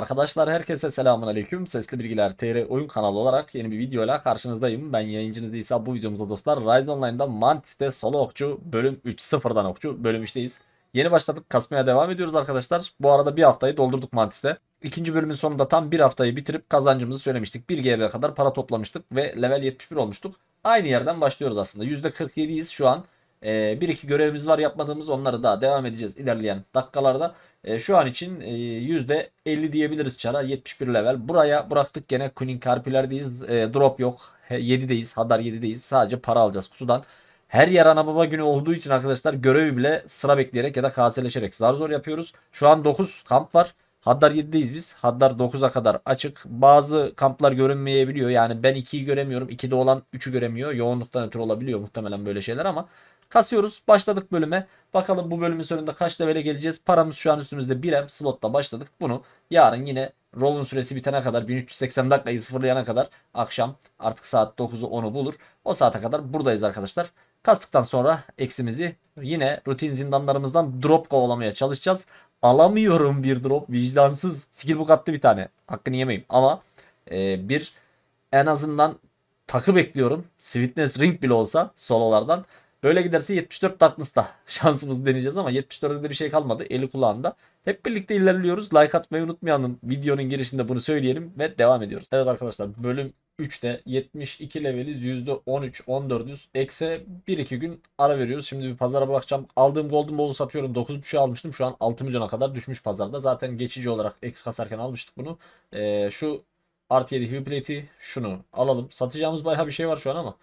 Arkadaşlar herkese selamun aleyküm. Sesli Bilgiler TR oyun kanalı olarak yeni bir videoyla karşınızdayım. Ben yayıncınız İsa bu videomuzda dostlar Rise Online'da Mantis'te solo okçu bölüm 3 sıfırdan okçu bölüm 3'teyiz. Yeni başladık kasmaya devam ediyoruz arkadaşlar. Bu arada bir haftayı doldurduk Mantis'te. İkinci bölümün sonunda tam bir haftayı bitirip kazancımızı söylemiştik. 1 GB kadar para toplamıştık ve level 71 olmuştuk. Aynı yerden başlıyoruz aslında. %47'yiz şu an. E, bir iki görevimiz var yapmadığımız onları daha devam edeceğiz ilerleyen dakikalarda. E, şu an için e, %50 diyebiliriz çara 71 level. Buraya bıraktık gene Queen Carpiler'deyiz. E, ee, drop yok. 7'deyiz. Hadar 7'deyiz. Sadece para alacağız kutudan. Her yer ana baba günü olduğu için arkadaşlar görevi bile sıra bekleyerek ya da kaseleşerek zar zor yapıyoruz. Şu an 9 kamp var. Haddar 7'deyiz biz. Haddar 9'a kadar açık. Bazı kamplar görünmeyebiliyor. Yani ben 2'yi göremiyorum. 2'de olan 3'ü göremiyor. Yoğunluktan ötürü olabiliyor muhtemelen böyle şeyler ama Kasıyoruz. Başladık bölüme. Bakalım bu bölümün sonunda kaç levele geleceğiz. Paramız şu an üstümüzde 1 slotla başladık. Bunu yarın yine roll'un süresi bitene kadar 1380 dakikayı sıfırlayana kadar akşam artık saat 9'u 10'u bulur. O saate kadar buradayız arkadaşlar. Kastıktan sonra eksimizi yine rutin zindanlarımızdan drop kovalamaya çalışacağız. Alamıyorum bir drop vicdansız. Skill book attı bir tane. Hakkını yemeyim ama e, bir en azından takı bekliyorum. Sweetness Ring bile olsa sololardan. Böyle giderse 74 Douglas'ta şansımızı deneyeceğiz ama 74'de de bir şey kalmadı. Eli kulağında. Hep birlikte ilerliyoruz. Like atmayı unutmayalım. Videonun girişinde bunu söyleyelim ve devam ediyoruz. Evet arkadaşlar bölüm 3'te 72 leveliz %13-14'üz. Ekse 1-2 gün ara veriyoruz. Şimdi bir pazara bırakacağım. Aldığım Golden Ball'u satıyorum. 9.5'e almıştım. Şu an 6 milyona kadar düşmüş pazarda. Zaten geçici olarak eks kasarken almıştık bunu. Ee, şu artı 7 Hublet'i şunu alalım. Satacağımız bayağı bir şey var şu an ama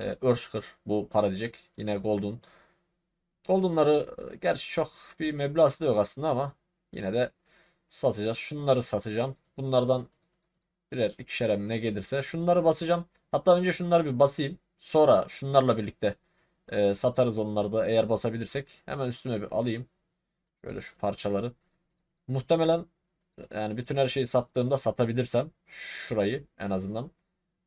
e, bu para diyecek. Yine Golden. Golden'ları e, gerçi çok bir meblası da yok aslında ama yine de satacağız. Şunları satacağım. Bunlardan birer ikişer ne gelirse şunları basacağım. Hatta önce şunları bir basayım. Sonra şunlarla birlikte e, satarız onları da eğer basabilirsek. Hemen üstüme bir alayım. Böyle şu parçaları. Muhtemelen e, yani bütün her şeyi sattığımda satabilirsem şurayı en azından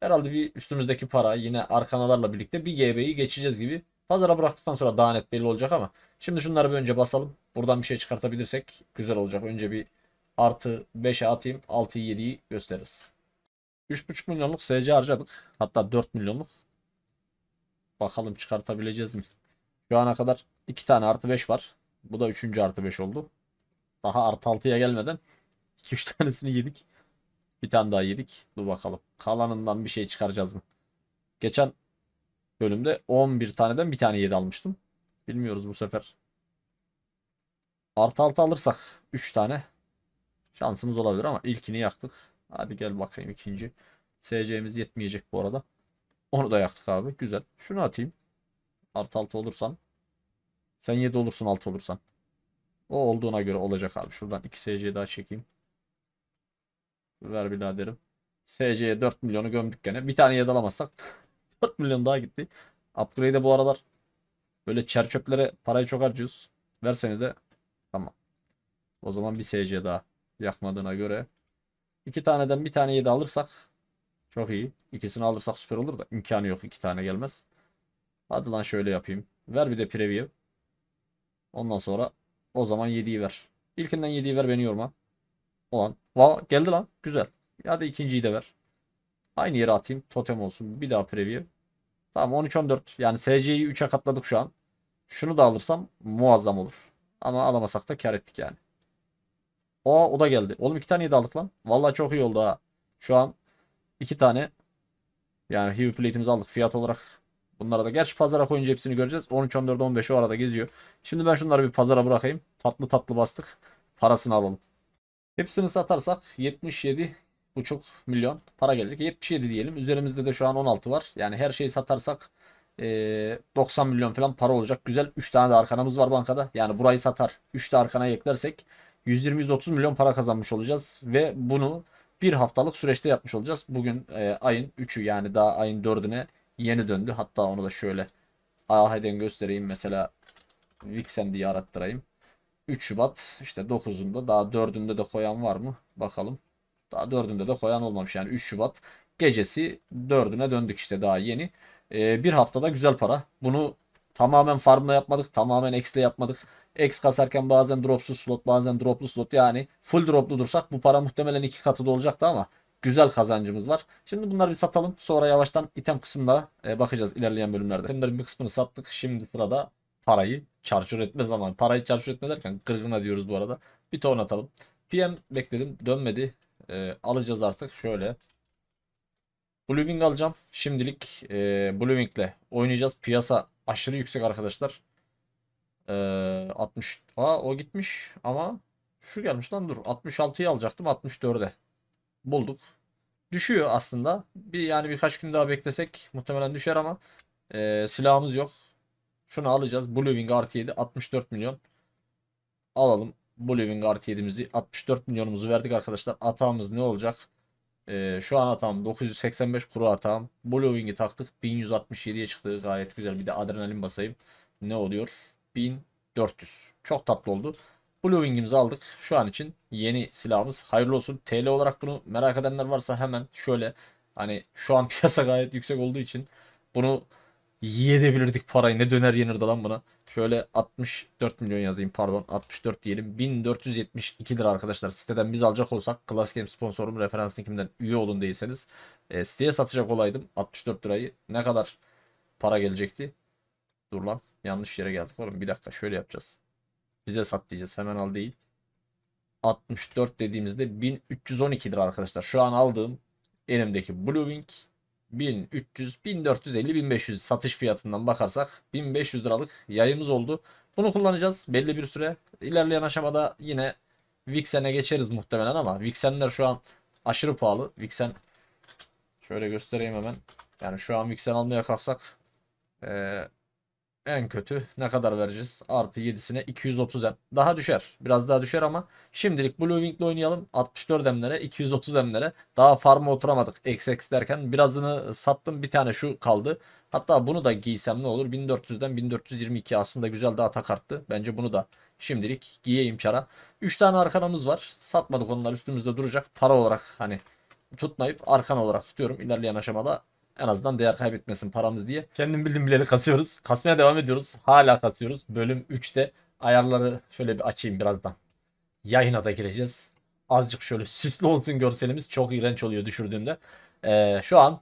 Herhalde bir üstümüzdeki para yine arkanalarla birlikte bir GB'yi geçeceğiz gibi. Pazara bıraktıktan sonra daha net belli olacak ama. Şimdi şunları bir önce basalım. Buradan bir şey çıkartabilirsek güzel olacak. Önce bir artı 5'e atayım. 6'yı 7'yi gösteririz. 3.5 milyonluk SC harcadık. Hatta 4 milyonluk. Bakalım çıkartabileceğiz mi? Şu ana kadar 2 tane artı 5 var. Bu da 3. artı 5 oldu. Daha artı 6'ya gelmeden 2-3 tanesini yedik. Bir tane daha yedik. Dur bakalım. Kalanından bir şey çıkaracağız mı? Geçen bölümde 11 taneden bir tane yedi almıştım. Bilmiyoruz bu sefer. Artı altı alırsak 3 tane şansımız olabilir ama ilkini yaktık. Hadi gel bakayım ikinci. SC'miz yetmeyecek bu arada. Onu da yaktık abi. Güzel. Şunu atayım. Artı altı olursan. Sen 7 olursun 6 olursan. O olduğuna göre olacak abi. Şuradan 2 SC daha çekeyim. Ver biraderim. SC'ye 4 milyonu gömdük gene. Bir tane yadalamazsak 4 milyon daha gitti. Upgrade'e bu aralar böyle çerçöplere parayı çok harcıyoruz. Versene de tamam. O zaman bir SC daha yakmadığına göre. iki taneden bir tane yedi alırsak çok iyi. İkisini alırsak süper olur da imkanı yok iki tane gelmez. Hadi lan şöyle yapayım. Ver bir de preview. Ondan sonra o zaman 7'yi ver. İlkinden 7'yi ver beni yorma. Olan, Va geldi lan. Güzel. Ya da ikinciyi de ver. Aynı yere atayım. Totem olsun. Bir daha preview. Tamam 13-14. Yani SC'yi 3'e katladık şu an. Şunu da alırsam muazzam olur. Ama alamasak da kar ettik yani. O o da geldi. Oğlum iki tane de aldık lan. Vallahi çok iyi oldu ha. Şu an iki tane yani Hue plate'imizi aldık fiyat olarak. Bunlara da gerçi pazara koyunca hepsini göreceğiz. 13, 14, 15 o arada geziyor. Şimdi ben şunları bir pazara bırakayım. Tatlı tatlı bastık. Parasını alalım. Hepsini satarsak 77 buçuk milyon para gelecek. 77 diyelim. Üzerimizde de şu an 16 var. Yani her şeyi satarsak 90 e, milyon falan para olacak. Güzel 3 tane de arkanamız var bankada. Yani burayı satar. 3 de arkana eklersek 120-130 milyon para kazanmış olacağız. Ve bunu bir haftalık süreçte yapmış olacağız. Bugün e, ayın 3'ü yani daha ayın 4'üne yeni döndü. Hatta onu da şöyle AH'den göstereyim. Mesela Vixen diye arattırayım. 3 Şubat işte 9'unda daha 4'ünde de koyan var mı? Bakalım. Daha 4'ünde de koyan olmamış yani 3 Şubat gecesi 4'üne döndük işte daha yeni. Ee, bir haftada güzel para. Bunu tamamen farmla yapmadık. Tamamen X'le yapmadık. X kasarken bazen dropsuz slot bazen droplu slot yani full droplu dursak bu para muhtemelen iki katı da olacaktı ama güzel kazancımız var. Şimdi bunları bir satalım. Sonra yavaştan item kısmına e, bakacağız ilerleyen bölümlerde. itemlerin bir kısmını sattık. Şimdi sırada parayı çarçur etme zaman. Parayı çarçur etme derken kırgına diyoruz bu arada. Bir ton atalım. PM bekledim. Dönmedi. E, alacağız artık. Şöyle. Bluewing alacağım. Şimdilik e, Bluewing'le oynayacağız. Piyasa aşırı yüksek arkadaşlar. E, ee, 60. Aa o gitmiş ama şu gelmiş lan dur. 66'yı alacaktım 64'e. Bulduk. Düşüyor aslında. Bir yani birkaç gün daha beklesek muhtemelen düşer ama e, silahımız yok. Şunu alacağız. Blue Wing artı 7 64 milyon. Alalım. Blue Wing artı 7'mizi 64 milyonumuzu verdik arkadaşlar. Atağımız ne olacak? Ee, şu an atağım 985 kuru atağım. Blue Wing'i taktık. 1167'ye çıktı. Gayet güzel. Bir de adrenalin basayım. Ne oluyor? 1400. Çok tatlı oldu. Blue Wing'imizi aldık. Şu an için yeni silahımız. Hayırlı olsun. TL olarak bunu merak edenler varsa hemen şöyle hani şu an piyasa gayet yüksek olduğu için bunu Yiyebilirdik parayı. Ne döner yenirdi lan buna. Şöyle 64 milyon yazayım pardon. 64 diyelim. 1472 lira arkadaşlar. Siteden biz alacak olsak Class Game sponsorum referans linkimden üye olun değilseniz. E, siteye satacak olaydım 64 lirayı. Ne kadar para gelecekti? Dur lan. Yanlış yere geldik oğlum. Bir dakika şöyle yapacağız. Bize sat diyeceğiz. Hemen al değil. 64 dediğimizde 1312 lira arkadaşlar. Şu an aldığım elimdeki Blue Wing 1300, 1450, 1500 satış fiyatından bakarsak 1500 liralık yayımız oldu. Bunu kullanacağız belli bir süre. İlerleyen aşamada yine Vixen'e geçeriz muhtemelen ama Vixen'ler şu an aşırı pahalı. Vixen şöyle göstereyim hemen. Yani şu an Vixen almaya kalksak ee, en kötü ne kadar vereceğiz? Artı 7'sine 230 M. Daha düşer. Biraz daha düşer ama şimdilik Blue Wing'le oynayalım. 64 M'lere 230 M'lere. Daha farma oturamadık. XX derken birazını sattım. Bir tane şu kaldı. Hatta bunu da giysem ne olur? 1400'den 1422 aslında güzel daha arttı. Bence bunu da şimdilik giyeyim çara. 3 tane arkanamız var. Satmadık onlar üstümüzde duracak. Para olarak hani tutmayıp arkan olarak tutuyorum. İlerleyen aşamada en azından değer kaybetmesin paramız diye. Kendim bildim bileli kasıyoruz. Kasmaya devam ediyoruz. Hala kasıyoruz. Bölüm 3'te ayarları şöyle bir açayım birazdan. Yayına da gireceğiz. Azıcık şöyle süslü olsun görselimiz. Çok iğrenç oluyor düşürdüğümde. Ee, şu an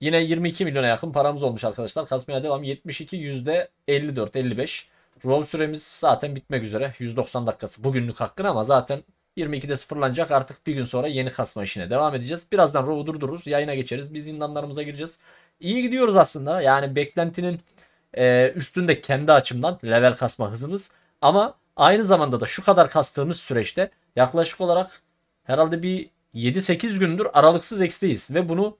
yine 22 milyona yakın paramız olmuş arkadaşlar. Kasmaya devam. 72 yüzde 54 55. Roll süremiz zaten bitmek üzere. 190 dakikası bugünlük hakkın ama zaten 22'de sıfırlanacak. Artık bir gün sonra yeni kasma işine devam edeceğiz. Birazdan Rov'u durdururuz. Yayına geçeriz. Biz zindanlarımıza gireceğiz. İyi gidiyoruz aslında. Yani beklentinin e, üstünde kendi açımdan level kasma hızımız. Ama aynı zamanda da şu kadar kastığımız süreçte yaklaşık olarak herhalde bir 7-8 gündür aralıksız eksiyiz. Ve bunu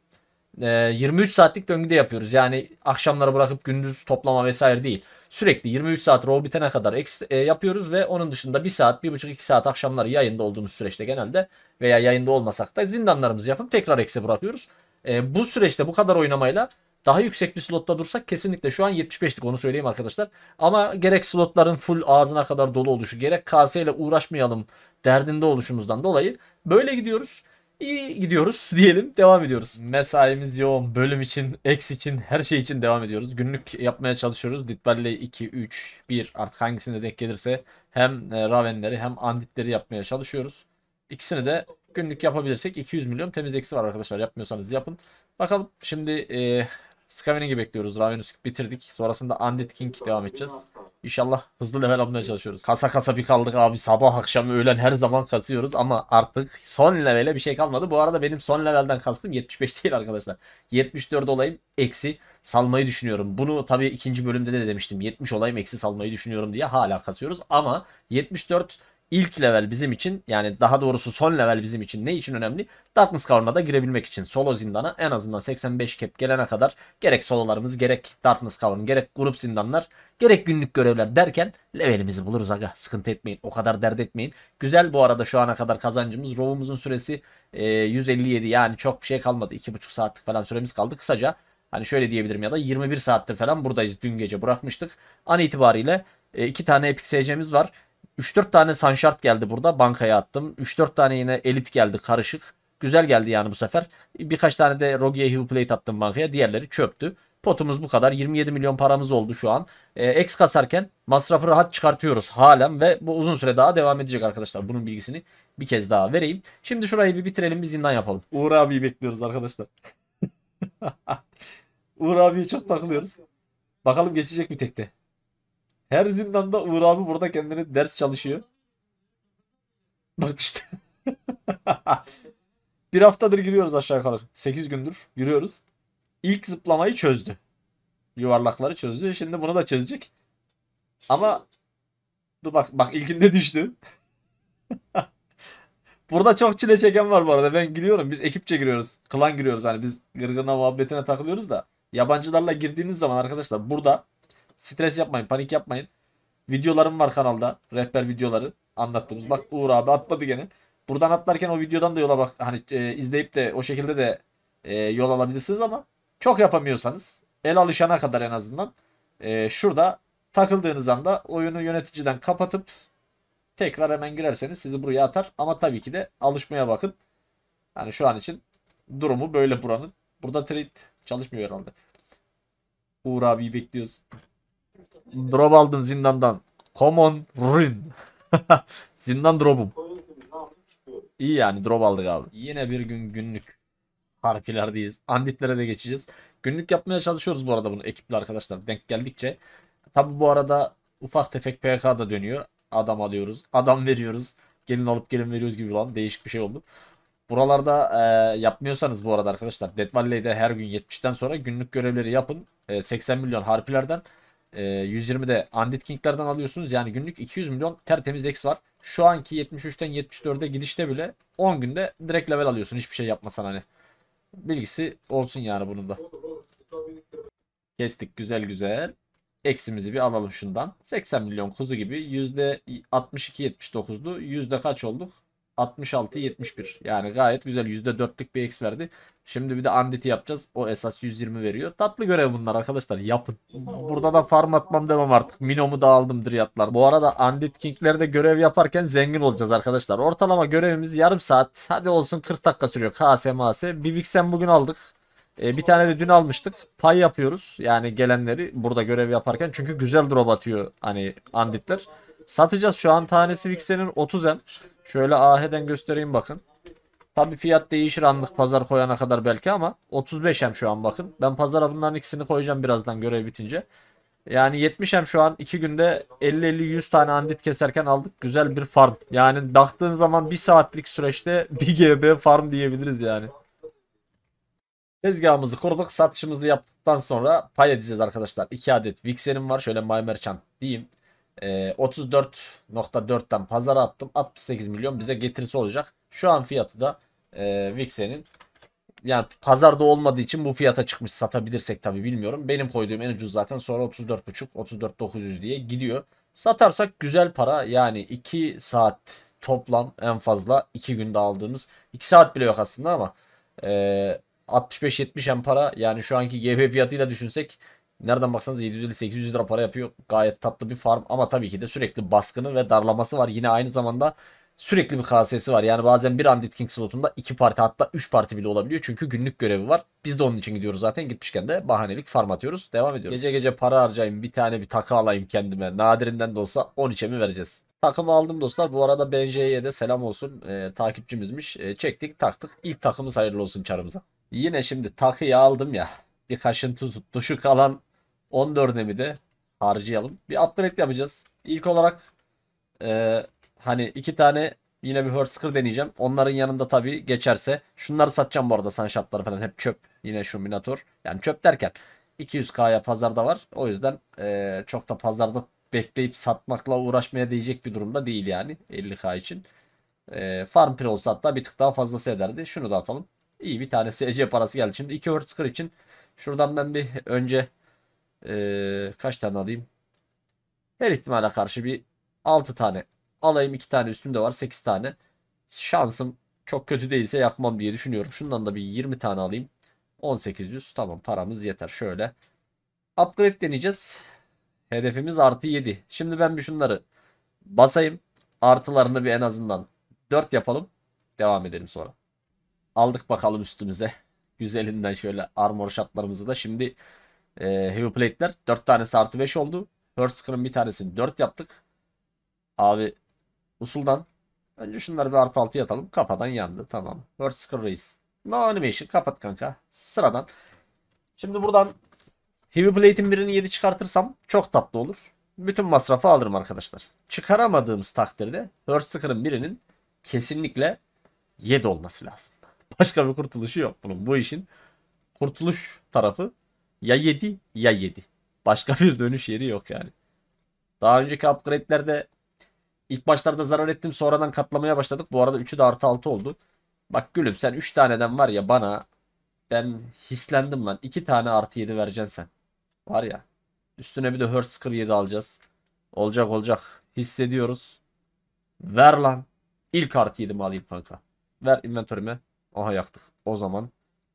e, 23 saatlik döngüde yapıyoruz. Yani akşamları bırakıp gündüz toplama vesaire değil sürekli 23 saat rol bitene kadar e, yapıyoruz ve onun dışında 1 saat, 1,5-2 saat akşamları yayında olduğumuz süreçte genelde veya yayında olmasak da zindanlarımızı yapıp tekrar ekse bırakıyoruz. E, bu süreçte bu kadar oynamayla daha yüksek bir slotta dursak kesinlikle şu an 75'lik onu söyleyeyim arkadaşlar. Ama gerek slotların full ağzına kadar dolu oluşu gerek kase ile uğraşmayalım derdinde oluşumuzdan dolayı böyle gidiyoruz. İyi gidiyoruz diyelim. Devam ediyoruz. Mesaimiz yoğun. Bölüm için, X için, her şey için devam ediyoruz. Günlük yapmaya çalışıyoruz. Ditbelle 2, 3, 1 artık hangisinde denk gelirse hem e, Ravenleri hem Anditleri yapmaya çalışıyoruz. İkisini de günlük yapabilirsek 200 milyon temiz eksi var arkadaşlar. Yapmıyorsanız yapın. Bakalım şimdi e, Skavening'i bekliyoruz. Ravenus bitirdik. Sonrasında Undead King devam edeceğiz. İnşallah hızlı level almaya çalışıyoruz. Kasa kasa bir kaldık abi. Sabah akşam öğlen her zaman kasıyoruz ama artık son levele bir şey kalmadı. Bu arada benim son levelden kastım 75 değil arkadaşlar. 74 olayım eksi salmayı düşünüyorum. Bunu tabii ikinci bölümde de demiştim. 70 olayım eksi salmayı düşünüyorum diye hala kasıyoruz ama 74 ilk level bizim için yani daha doğrusu son level bizim için ne için önemli? Darkness Cavern'a da girebilmek için solo zindana en azından 85 kep gelene kadar gerek sololarımız gerek Darkness Cavern gerek grup zindanlar gerek günlük görevler derken levelimizi buluruz aga sıkıntı etmeyin o kadar dert etmeyin. Güzel bu arada şu ana kadar kazancımız rovumuzun süresi e, 157 yani çok bir şey kalmadı 2,5 saatlik falan süremiz kaldı kısaca. Hani şöyle diyebilirim ya da 21 saattir falan buradayız dün gece bırakmıştık. An itibariyle e, iki tane Epic SC'miz var. 3-4 tane Sanşart geldi burada bankaya attım. 3-4 tane yine elit geldi karışık. Güzel geldi yani bu sefer. Birkaç tane de Rogier Hill Plate attım bankaya. Diğerleri çöptü. Potumuz bu kadar. 27 milyon paramız oldu şu an. E, X kasarken masrafı rahat çıkartıyoruz halen ve bu uzun süre daha devam edecek arkadaşlar. Bunun bilgisini bir kez daha vereyim. Şimdi şurayı bir bitirelim bir zindan yapalım. Uğur abiyi bekliyoruz arkadaşlar. Uğur abiye çok takılıyoruz. Bakalım geçecek mi tekte. Her zindanda Uğur abi burada kendini ders çalışıyor. Bak işte. bir haftadır giriyoruz aşağı kalır. 8 gündür giriyoruz. İlk zıplamayı çözdü. Yuvarlakları çözdü. Şimdi bunu da çözecek. Ama dur bak bak ilkinde düştü. Burada çok çile çeken var bu arada. Ben giriyorum. Biz ekipçe giriyoruz. Klan giriyoruz. Hani biz gırgırına muhabbetine takılıyoruz da. Yabancılarla girdiğiniz zaman arkadaşlar burada Stres yapmayın, panik yapmayın. Videolarım var kanalda. Rehber videoları anlattığımız. Bak Uğur abi atladı gene. Buradan atlarken o videodan da yola bak hani e, izleyip de o şekilde de e, yol alabilirsiniz ama çok yapamıyorsanız el alışana kadar en azından e, şurada takıldığınız anda oyunu yöneticiden kapatıp tekrar hemen girerseniz sizi buraya atar. Ama tabii ki de alışmaya bakın. Yani şu an için durumu böyle buranın. Burada trade çalışmıyor herhalde. Uğur abi bekliyoruz. Drop aldım zindandan. Common Ruin. Zindan drop'um. İyi yani drop aldık abi. Yine bir gün günlük harfilerdeyiz. Anditlere de geçeceğiz. Günlük yapmaya çalışıyoruz bu arada bunu ekiple arkadaşlar denk geldikçe. Tabi bu arada ufak tefek PK da dönüyor. Adam alıyoruz. Adam veriyoruz. Gelin alıp gelin veriyoruz gibi olan. Değişik bir şey oldu. Buralarda e, yapmıyorsanız bu arada arkadaşlar Dead Valley'de her gün 70'ten sonra günlük görevleri yapın. E, 80 milyon harpilerden e, ee, 120'de Undead King'lerden alıyorsunuz. Yani günlük 200 milyon tertemiz X var. Şu anki 73'ten 74'e gidişte bile 10 günde direkt level alıyorsun hiçbir şey yapmasan hani. Bilgisi olsun yani bunun da. Kestik güzel güzel. Eksimizi bir alalım şundan. 80 milyon kuzu gibi %62-79'du. Yüzde kaç olduk? 66-71. Yani gayet güzel. %4'lük bir X verdi. Şimdi bir de Andit'i yapacağız. O esas 120 veriyor. Tatlı görev bunlar arkadaşlar. Yapın. Burada da farm atmam demem artık. Minomu da aldım Driyatlar. Bu arada Andit King'lerde görev yaparken zengin olacağız arkadaşlar. Ortalama görevimiz yarım saat. Hadi olsun 40 dakika sürüyor. KS MAS. Bir Vixen bugün aldık. E, bir tane de dün almıştık. Pay yapıyoruz. Yani gelenleri burada görev yaparken. Çünkü güzel drop atıyor hani Anditler. Satacağız şu an tanesi Vixen'in 30M. Şöyle AH'den göstereyim bakın. Tabi fiyat değişir anlık pazar koyana kadar belki ama 35 hem şu an bakın. Ben pazara bunların ikisini koyacağım birazdan görev bitince. Yani 70 hem şu an 2 günde 50-50-100 tane andit keserken aldık güzel bir farm. Yani baktığın zaman 1 saatlik süreçte 1 GB farm diyebiliriz yani. Tezgahımızı kurduk satışımızı yaptıktan sonra pay edeceğiz arkadaşlar. 2 adet Vixen'im var şöyle My Merchant diyeyim. 34.4'ten ee, pazara attım. 68 milyon bize getirisi olacak. Şu an fiyatı da e, Vixen'in yani pazarda olmadığı için bu fiyata çıkmış satabilirsek tabi bilmiyorum. Benim koyduğum en ucuz zaten sonra 34.5 34.900 diye gidiyor. Satarsak güzel para yani 2 saat toplam en fazla 2 günde aldığımız 2 saat bile yok aslında ama e, 65-70 hem para yani şu anki GB fiyatıyla düşünsek Nereden baksanız 750-800 lira para yapıyor. Gayet tatlı bir farm ama tabii ki de sürekli baskını ve darlaması var. Yine aynı zamanda sürekli bir kasesi var. Yani bazen bir Undead King slotunda iki parti hatta üç parti bile olabiliyor. Çünkü günlük görevi var. Biz de onun için gidiyoruz zaten. Gitmişken de bahanelik farm atıyoruz. Devam ediyoruz. Gece gece para harcayayım bir tane bir takı alayım kendime. Nadirinden de olsa 13'e mi vereceğiz? Takımı aldım dostlar. Bu arada BNC'ye de selam olsun. Ee, takipçimizmiş. Ee, çektik taktık. İlk takımız hayırlı olsun çarımıza. Yine şimdi takıyı aldım ya. Bir kaşıntı tuttu. Şu kalan 14'emi de harcayalım. Bir upgrade yapacağız. İlk olarak e, hani iki tane yine bir Hurtzker deneyeceğim. Onların yanında tabii geçerse. Şunları satacağım bu arada sunshotları falan hep çöp. Yine şu Minator. Yani çöp derken 200k'ya pazarda var. O yüzden e, çok da pazarda bekleyip satmakla uğraşmaya değecek bir durumda değil yani 50k için. E, farm pre olsa hatta bir tık daha fazlası ederdi. Şunu da atalım. İyi bir tane SC parası geldi. Şimdi 2 Hurtzker için şuradan ben bir önce ee, kaç tane alayım? Her ihtimale karşı bir 6 tane alayım 2 tane üstümde var 8 tane. Şansım çok kötü değilse yakmam diye düşünüyorum. Şundan da bir 20 tane alayım. 1800 tamam paramız yeter şöyle. Upgrade deneyeceğiz. Hedefimiz artı 7. Şimdi ben bir şunları basayım. Artılarını bir en azından 4 yapalım. Devam edelim sonra. Aldık bakalım üstümüze. Güzelinden şöyle armor şartlarımızı da şimdi e, heavy plate'ler. 4 tanesi artı 5 oldu. Hurtsker'ın bir tanesini 4 yaptık. Abi usuldan. Önce şunları bir artı 6 yatalım. Kafadan yandı. Tamam. Hurtsker reis. No animation. Kapat kanka. Sıradan. Şimdi buradan Heavy platein birini 7 çıkartırsam çok tatlı olur. Bütün masrafı alırım arkadaşlar. Çıkaramadığımız takdirde Hurtskır'ın birinin kesinlikle 7 olması lazım. Başka bir kurtuluşu yok bunun. Bu işin kurtuluş tarafı ya 7 ya 7. Başka bir dönüş yeri yok yani. Daha önceki upgrade'lerde ilk başlarda zarar ettim sonradan katlamaya başladık. Bu arada 3'ü de artı 6 oldu. Bak gülüm sen 3 taneden var ya bana ben hislendim lan. 2 tane artı 7 vereceksin sen. Var ya. Üstüne bir de Hursker 7 alacağız. Olacak olacak. Hissediyoruz. Ver lan. İlk artı 7'mi alayım kanka. Ver inventörüme. Aha yaktık. O zaman.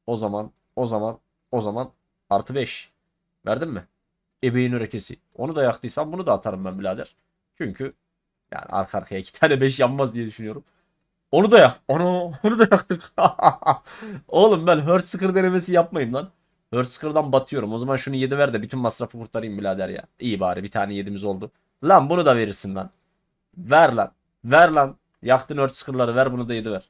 O zaman. O zaman. O zaman. Artı 5. Verdin mi? Ebeğin örekesi. Onu da yaktıysam bunu da atarım ben birader. Çünkü yani arka arkaya iki tane 5 yanmaz diye düşünüyorum. Onu da yak. Onu, onu da yaktık. Oğlum ben Hurtscr denemesi yapmayayım lan. Hurtscr'dan batıyorum. O zaman şunu 7 ver de bütün masrafı kurtarayım birader ya. İyi bari bir tane 7'miz oldu. Lan bunu da verirsin lan. Ver lan. Ver lan. Yaktın Hurtscr'ları ver bunu da 7 ver.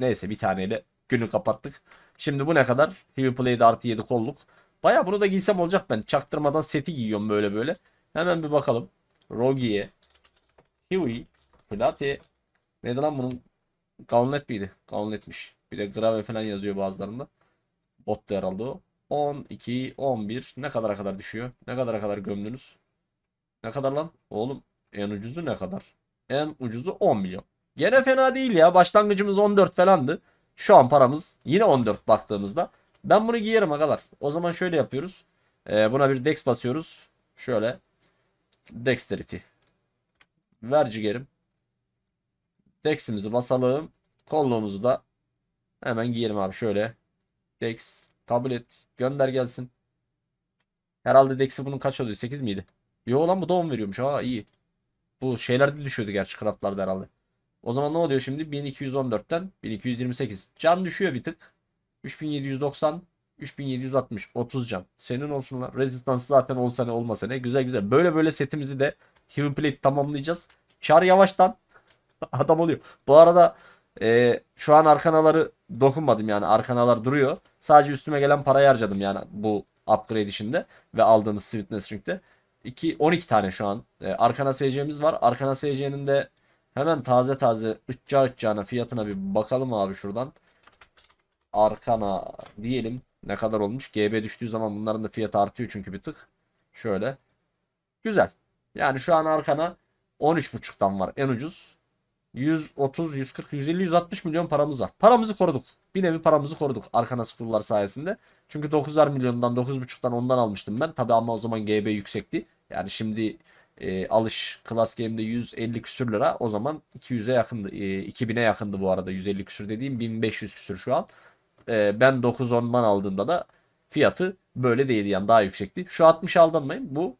Neyse bir taneyle günü kapattık. Şimdi bu ne kadar? Heavy Play'de artı 7 kolluk. Baya bunu da giysem olacak ben. Çaktırmadan seti giyiyorum böyle böyle. Hemen bir bakalım. Rogi'ye. Kiwi. Plate. Neydi lan bunun? Gauntlet miydi? Gauntletmiş. Bir de Grave falan yazıyor bazılarında. Bot da herhalde o. 12, 11. Ne kadara kadar düşüyor? Ne kadara kadar gömdünüz? Ne kadar lan? Oğlum en ucuzu ne kadar? En ucuzu 10 milyon. Gene fena değil ya. Başlangıcımız 14 falandı. Şu an paramız yine 14 baktığımızda. Ben bunu giyerim agalar. O zaman şöyle yapıyoruz. Ee, buna bir dex basıyoruz. Şöyle. Dexterity. Ver cigerim. Dex'imizi basalım. Kolluğumuzu da hemen giyelim abi şöyle. Dex Tablet Gönder gelsin. Herhalde Dex'i bunun kaç oluyor? 8 miydi? Yo lan bu da 10 veriyormuş. Aa iyi. Bu şeylerde düşüyordu gerçi craftlarda herhalde. O zaman ne oluyor şimdi? 1214'ten 1228. Can düşüyor bir tık. 3790 3760 30 can. Senin olsunlar. rezistansı zaten 10 sene olmasa ne güzel güzel. Böyle böyle setimizi de Heaven Plate tamamlayacağız. Çar yavaştan adam oluyor. Bu arada e, şu an arkanaları dokunmadım yani arkanalar duruyor. Sadece üstüme gelen parayı harcadım yani bu upgrade işinde ve aldığımız Sweetness Ring'de. 2, 12 tane şu an e, arkana SC'miz var. Arkana SC'nin de hemen taze taze ıçça ıççağına fiyatına bir bakalım abi şuradan. Arkana diyelim. Ne kadar olmuş? GB düştüğü zaman bunların da fiyatı artıyor çünkü bir tık. Şöyle. Güzel. Yani şu an Arkana 13.5'tan var en ucuz. 130, 140, 150, 160 milyon paramız var. Paramızı koruduk. Bir nevi paramızı koruduk Arkana Scroll'lar sayesinde. Çünkü 9'lar milyondan 9.5'tan ondan almıştım ben. Tabi ama o zaman GB yüksekti. Yani şimdi e, alış Class Game'de 150 küsür lira. O zaman 200'e yakındı. E, 2000'e yakındı bu arada 150 küsür dediğim 1500 küsür şu an. Ee, ben 9-10'dan aldığımda da fiyatı böyle değildi yani daha yüksekti. Şu 60 aldanmayın bu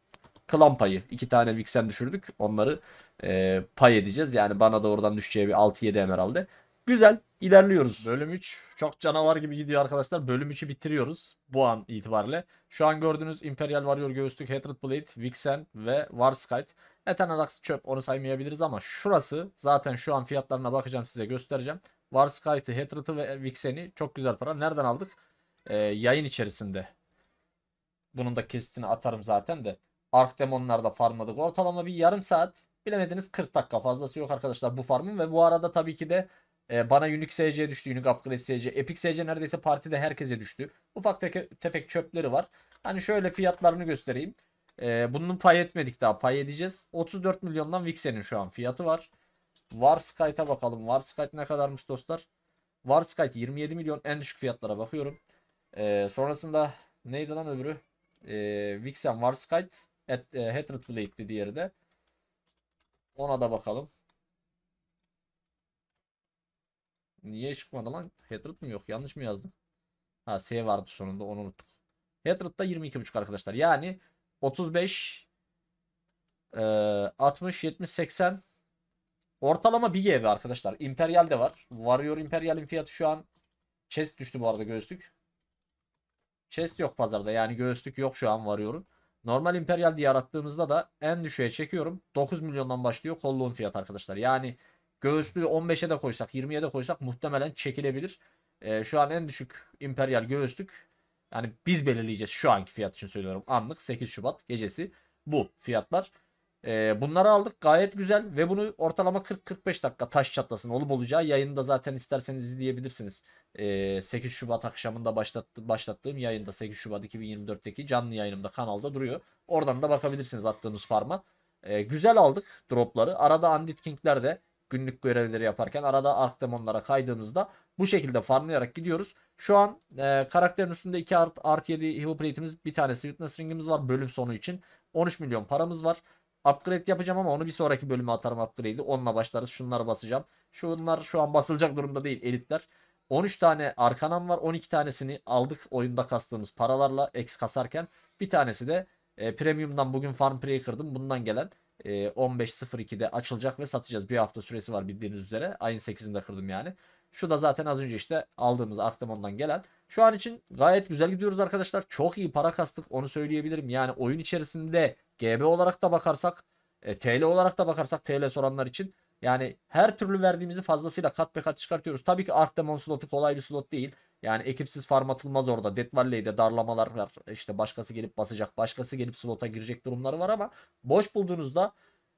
klan payı. iki tane Vixen düşürdük onları e, pay edeceğiz. Yani bana da oradan düşeceği bir 6-7 herhalde. Güzel ilerliyoruz. Bölüm 3 çok canavar gibi gidiyor arkadaşlar. Bölüm 3'ü bitiriyoruz bu an itibariyle. Şu an gördüğünüz Imperial Warrior göğüslük, Hatred Blade, Vixen ve Warskite. Eternal Axe çöp onu saymayabiliriz ama şurası zaten şu an fiyatlarına bakacağım size göstereceğim. Varskite'ı, Hatred'ı ve Vixen'i çok güzel para. Nereden aldık? Ee, yayın içerisinde. Bunun da kesitini atarım zaten de. Ark Demonlar'da farmladık. Ortalama bir yarım saat. Bilemediniz 40 dakika fazlası yok arkadaşlar bu farmın. Ve bu arada tabii ki de e, bana Unique SC'ye düştü. Unique Upgrade SC. Epic SC neredeyse partide herkese düştü. Ufak tefek çöpleri var. Hani şöyle fiyatlarını göstereyim. E, bunun pay etmedik daha. Pay edeceğiz. 34 milyondan Vixen'in şu an fiyatı var. Warskite'a bakalım. Warskite ne kadarmış dostlar? Warskite 27 milyon en düşük fiyatlara bakıyorum. Ee, sonrasında neydi lan öbürü? Ee, Vixen Warskite et, e, Hatred Blade'di diğeri de. Ona da bakalım. Niye çıkmadı lan? Hatred mi yok? Yanlış mı yazdım? Ha S vardı sonunda onu unuttuk. da 22.5 arkadaşlar. Yani 35 e, 60 70 80 Ortalama 1 GB arkadaşlar. Imperial de var. Warrior Imperial'in fiyatı şu an chest düştü bu arada göğüslük. Chest yok pazarda. Yani göğüslük yok şu an Warrior'un. Normal Imperial diye yarattığımızda da en düşüğe çekiyorum. 9 milyondan başlıyor kolluğun fiyatı arkadaşlar. Yani göğüslüğü 15'e de koysak 20'ye de koysak muhtemelen çekilebilir. Ee, şu an en düşük Imperial göğüslük. Yani biz belirleyeceğiz şu anki fiyat için söylüyorum. Anlık 8 Şubat gecesi bu fiyatlar. E, bunları aldık gayet güzel ve bunu ortalama 40-45 dakika taş çatlasın olup olacağı yayında zaten isterseniz izleyebilirsiniz. E, ee, 8 Şubat akşamında başlattı, başlattığım yayında 8 Şubat 2024'teki canlı yayınımda kanalda duruyor. Oradan da bakabilirsiniz attığımız farma. E, güzel aldık dropları. Arada Andit King'ler de günlük görevleri yaparken arada Ark Demon'lara kaydığımızda bu şekilde farmlayarak gidiyoruz. Şu an e, karakterin üstünde 2 art, art 7 Hero Plate'imiz bir tane Sweet ringimiz var bölüm sonu için. 13 milyon paramız var. Upgrade yapacağım ama onu bir sonraki bölüme atarım upgrade'i. Onunla başlarız. Şunları basacağım. Şunlar şu an basılacak durumda değil elitler. 13 tane arkanam var. 12 tanesini aldık oyunda kastığımız paralarla X kasarken. Bir tanesi de e, premium'dan bugün farm prey'i kırdım. Bundan gelen e, 15.02'de açılacak ve satacağız. Bir hafta süresi var bildiğiniz üzere. Ayın 8'inde kırdım yani. Şu da zaten az önce işte aldığımız Artemon'dan gelen. Şu an için gayet güzel gidiyoruz arkadaşlar. Çok iyi para kastık onu söyleyebilirim. Yani oyun içerisinde GB olarak da bakarsak e, TL olarak da bakarsak TL soranlar için yani her türlü verdiğimizi fazlasıyla kat be kat çıkartıyoruz. Tabii ki Artemon slotu kolay bir slot değil. Yani ekipsiz farm atılmaz orada. Death Valley'de darlamalar var. İşte başkası gelip basacak. Başkası gelip slota girecek durumları var ama boş bulduğunuzda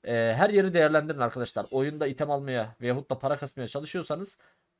e, her yeri değerlendirin arkadaşlar. Oyunda item almaya veyahut da para kasmaya çalışıyorsanız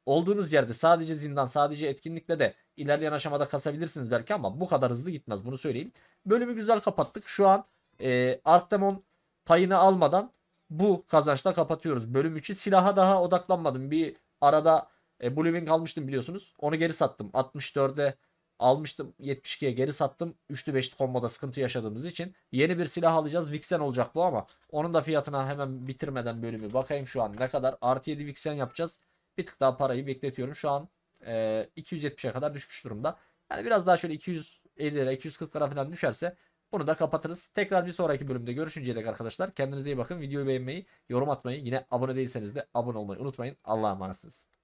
Olduğunuz yerde sadece zindan, sadece etkinlikle de ilerleyen aşamada kasabilirsiniz belki ama bu kadar hızlı gitmez bunu söyleyeyim. Bölümü güzel kapattık. Şu an e, Arkdemon payını almadan bu kazançla kapatıyoruz. Bölüm 3'ü silaha daha odaklanmadım. Bir arada e, Blue Wing almıştım biliyorsunuz. Onu geri sattım. 64'e almıştım 72'ye geri sattım. 3'lü 5'li komboda sıkıntı yaşadığımız için. Yeni bir silah alacağız. Vixen olacak bu ama onun da fiyatına hemen bitirmeden bölümü bakayım şu an ne kadar. Artı 7 Vixen yapacağız bir tık daha parayı bekletiyorum. Şu an e, 270'e kadar düşmüş durumda. Yani biraz daha şöyle 250 lira 240 lira falan düşerse bunu da kapatırız. Tekrar bir sonraki bölümde görüşünceye dek arkadaşlar. Kendinize iyi bakın. Videoyu beğenmeyi, yorum atmayı, yine abone değilseniz de abone olmayı unutmayın. Allah'a emanetsiniz.